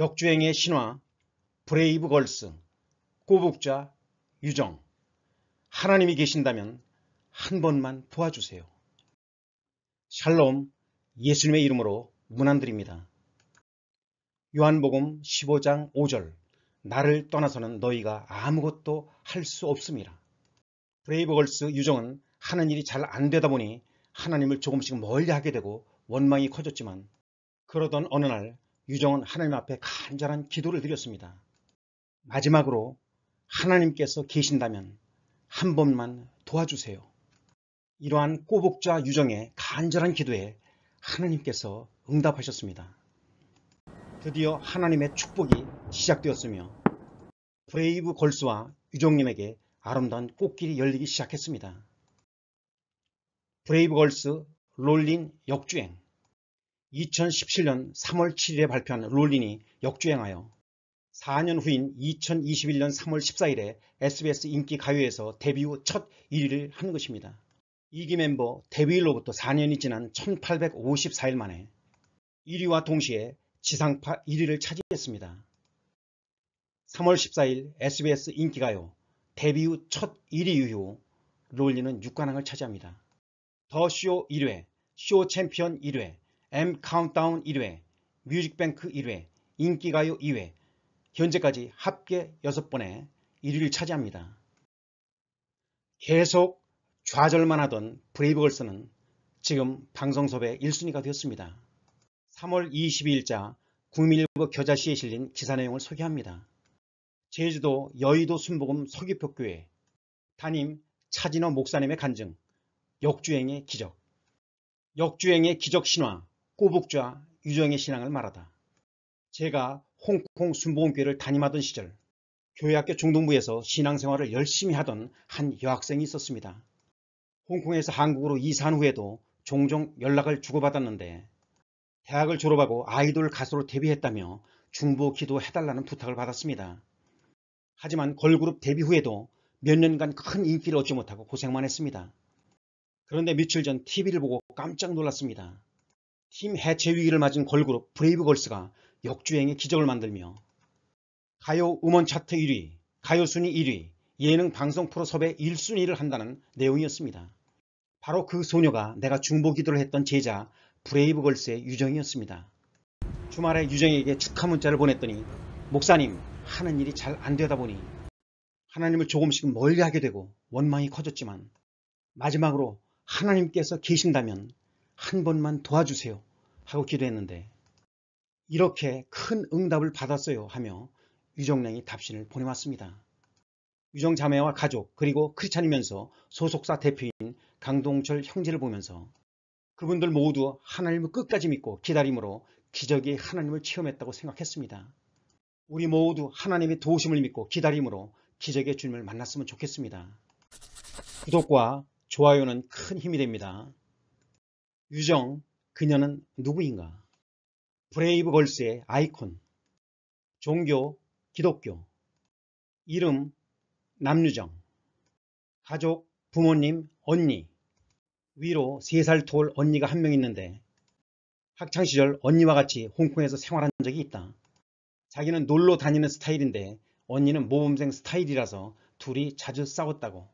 역주행의 신화, 브레이브걸스, 꼬북자, 유정. 하나님이 계신다면 한 번만 도와주세요. 샬롬 예수님의 이름으로 문안드립니다. 요한복음 15장 5절 나를 떠나서는 너희가 아무것도 할 수 없습니다. 브레이브걸스 유정은 하는 일이 잘 안 되다 보니 하나님을 조금씩 멀리 하게 되고 원망이 커졌지만 그러던 어느 날 유정은 하나님 앞에 간절한 기도를 드렸습니다. 마지막으로 하나님께서 계신다면 한 번만 도와주세요. 이러한 꼬북자 유정의 간절한 기도에 하나님께서 응답하셨습니다. 드디어 하나님의 축복이 시작되었으며 브레이브 걸스와 유정님에게 아름다운 꽃길이 열리기 시작했습니다. 브레이브 걸스 롤린 역주행 2017년 3월 7일에 발표한 롤린이 역주행하여 4년 후인 2021년 3월 14일에 SBS 인기 가요에서 데뷔 후 첫 1위를 한 것입니다. 이기 멤버 데뷔일로부터 4년이 지난 1854일 만에 1위와 동시에 지상파 1위를 차지했습니다. 3월 14일 SBS 인기가요 데뷔 후 첫 1위 이후 롤리는 6관왕을 차지합니다. 더쇼 1회, 쇼 챔피언 1회, M 카운트다운 1회, 뮤직뱅크 1회, 인기가요 2회, 현재까지 합계 6번의 1위를 차지합니다. 계속 좌절만 하던 브레이브걸스는 지금 방송 섭외 1순위가 되었습니다. 3월 22일자 국민일보 겨자시에 실린 기사 내용을 소개합니다. 제주도 여의도 순복음 서귀포교회 담임 차진호 목사님의 간증 역주행의 기적 역주행의 기적 신화 꼬북좌 유정의 신앙을 말하다. 제가 홍콩 순복음교회를 담임하던 시절 교회학교 중동부에서 신앙생활을 열심히 하던 한 여학생이 있었습니다. 홍콩에서 한국으로 이사한 후에도 종종 연락을 주고받았는데 대학을 졸업하고 아이돌 가수로 데뷔했다며 중보 기도해달라는 부탁을 받았습니다. 하지만 걸그룹 데뷔 후에도 몇 년간 큰 인기를 얻지 못하고 고생만 했습니다. 그런데 며칠 전 TV를 보고 깜짝 놀랐습니다. 팀 해체 위기를 맞은 걸그룹 브레이브걸스가 역주행의 기적을 만들며 가요 음원 차트 1위, 가요 순위 1위, 예능 방송 프로 섭외 1순위를 한다는 내용이었습니다. 바로 그 소녀가 내가 중보 기도를 했던 제자 브레이브걸스의 유정이었습니다. 주말에 유정에게 축하 문자를 보냈더니 목사님 하는 일이 잘 안 되다 보니 하나님을 조금씩 멀리 하게 되고 원망이 커졌지만 마지막으로 하나님께서 계신다면 한 번만 도와주세요 하고 기도했는데 이렇게 큰 응답을 받았어요 하며 유정량이 답신을 보내왔습니다. 유정 자매와 가족 그리고 크리찬이면서 소속사 대표인 강동철 형제를 보면서 그분들 모두 하나님을 끝까지 믿고 기다림으로 기적이 하나님을 체험했다고 생각했습니다. 우리 모두 하나님의 도우심을 믿고 기다림으로 기적의 주님을 만났으면 좋겠습니다. 구독과 좋아요는 큰 힘이 됩니다. 유정, 그녀는 누구인가? 브레이브 걸스의 아이콘, 종교, 기독교, 이름, 남유정, 가족, 부모님, 언니, 위로 3살 돌 언니가 한 명 있는데 학창시절 언니와 같이 홍콩에서 생활한 적이 있다. 자기는 놀러 다니는 스타일인데 언니는 모범생 스타일이라서 둘이 자주 싸웠다고.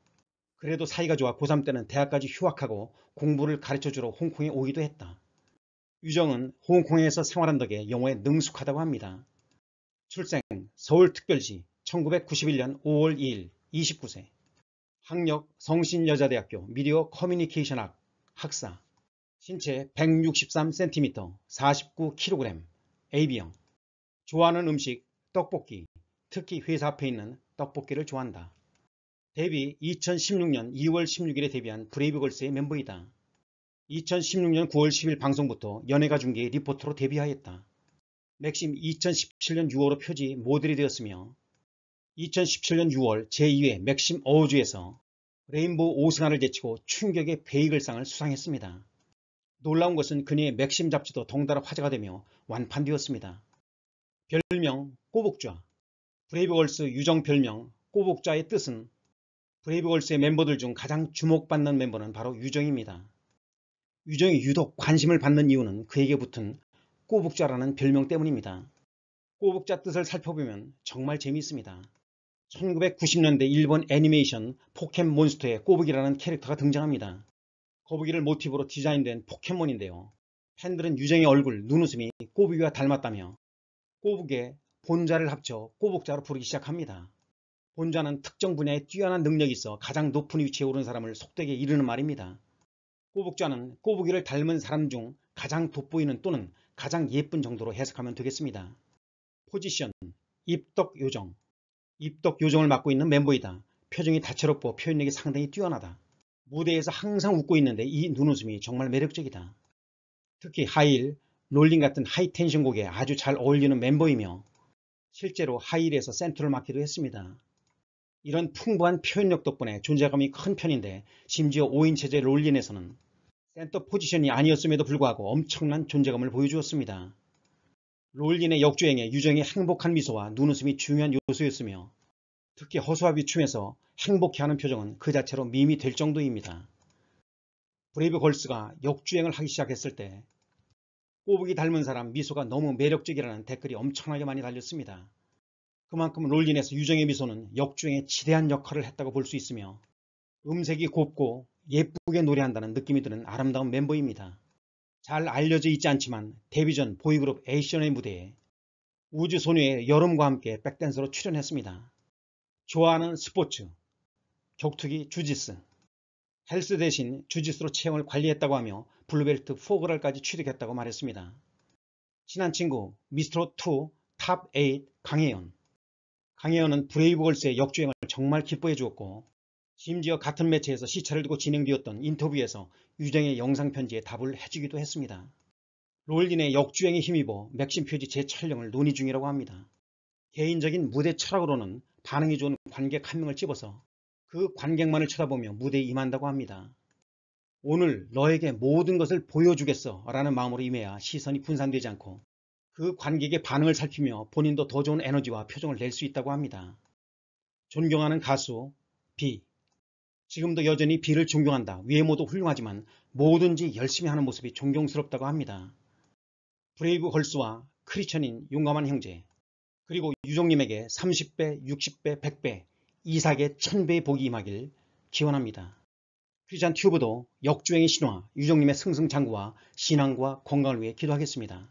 그래도 사이가 좋아 고3 때는 대학까지 휴학하고 공부를 가르쳐주러 홍콩에 오기도 했다. 유정은 홍콩에서 생활한 덕에 영어에 능숙하다고 합니다. 출생 서울특별시 1991년 5월 2일 29세 학력 성신여자대학교 미디어 커뮤니케이션학 학사 신체 163cm 49kg AB형 좋아하는 음식 떡볶이 특히 회사 앞에 있는 떡볶이를 좋아한다. 데뷔 2016년 2월 16일에 데뷔한 브레이브걸스의 멤버이다. 2016년 9월 10일 방송부터 연예가 중계 리포터로 데뷔하였다. 맥심 2017년 6월로 표지 모델이 되었으며 2017년 6월 제2회 맥심 어우즈에서 레인보우 5승안를 제치고 충격의 베이글상을 수상했습니다. 놀라운 것은 그녀의 맥심 잡지도 덩달아 화제가 되며 완판되었습니다. 별명 꼬복좌 브레이브걸스 유정 별명 꼬복좌의 뜻은 브레이브걸스의 멤버들 중 가장 주목받는 멤버는 바로 유정입니다. 유정이 유독 관심을 받는 이유는 그에게 붙은 꼬북자라는 별명 때문입니다. 꼬북자 뜻을 살펴보면 정말 재미있습니다. 1990년대 일본 애니메이션 포켓몬스터에 꼬북이라는 캐릭터가 등장합니다. 거북이를 모티브로 디자인된 포켓몬인데요. 팬들은 유정의 얼굴, 눈웃음이 꼬북이와 닮았다며 꼬북의 본자를 합쳐 꼬북자로 부르기 시작합니다. 본좌는 특정 분야에 뛰어난 능력이 있어 가장 높은 위치에 오른 사람을 속되게 이르는 말입니다. 꼬북좌는 꼬북이를 닮은 사람 중 가장 돋보이는 또는 가장 예쁜 정도로 해석하면 되겠습니다. 포지션, 입덕요정 입덕요정을 맡고 있는 멤버이다. 표정이 다채롭고 표현력이 상당히 뛰어나다. 무대에서 항상 웃고 있는데 이 눈웃음이 정말 매력적이다. 특히 하일, 롤링 같은 하이텐션 곡에 아주 잘 어울리는 멤버이며 실제로 하일에서 센터를 맡기도 했습니다. 이런 풍부한 표현력 덕분에 존재감이 큰 편인데 심지어 5인 체제 롤린에서는 센터 포지션이 아니었음에도 불구하고 엄청난 존재감을 보여주었습니다. 롤린의 역주행에 유정의 행복한 미소와 눈웃음이 중요한 요소였으며 특히 허수아비 춤에서 행복해하는 표정은 그 자체로 밈이 될 정도입니다. 브레이브 걸스가 역주행을 하기 시작했을 때 꼬북이 닮은 사람 미소가 너무 매력적이라는 댓글이 엄청나게 많이 달렸습니다. 그만큼 롤린에서 유정의 미소는 역주행에 지대한 역할을 했다고 볼 수 있으며 음색이 곱고 예쁘게 노래한다는 느낌이 드는 아름다운 멤버입니다. 잘 알려져 있지 않지만 데뷔 전 보이그룹 에이션의 무대에 우주소녀의 여름과 함께 백댄서로 출연했습니다. 좋아하는 스포츠, 격투기 주짓스 헬스 대신 주짓수로 체형을 관리했다고 하며 블루벨트 포그랄까지 취득했다고 말했습니다. 친한 친구 미스터롯2 탑 8 강혜연 강혜원은 브레이브걸스의 역주행을 정말 기뻐해 주었고 심지어 같은 매체에서 시차를 두고 진행되었던 인터뷰에서 유정의 영상편지에 답을 해주기도 했습니다. 롤린의 역주행에 힘입어 맥심 표지 재촬영을 논의 중이라고 합니다. 개인적인 무대 철학으로는 반응이 좋은 관객 한 명을 집어서 그 관객만을 쳐다보며 무대에 임한다고 합니다. 오늘 너에게 모든 것을 보여주겠어 라는 마음으로 임해야 시선이 분산되지 않고 그 관객의 반응을 살피며 본인도 더 좋은 에너지와 표정을 낼 수 있다고 합니다. 존경하는 가수 B 지금도 여전히 B를 존경한다. 외모도 훌륭하지만 뭐든지 열심히 하는 모습이 존경스럽다고 합니다. 브레이브 걸스와 크리천인 용감한 형제 그리고 유종님에게 30배, 60배, 100배, 이삭의 1000배의 복이 임하길 기원합니다. 크리찬 튜브도 역주행의 신화, 유종님의 승승장구와 신앙과 건강을 위해 기도하겠습니다.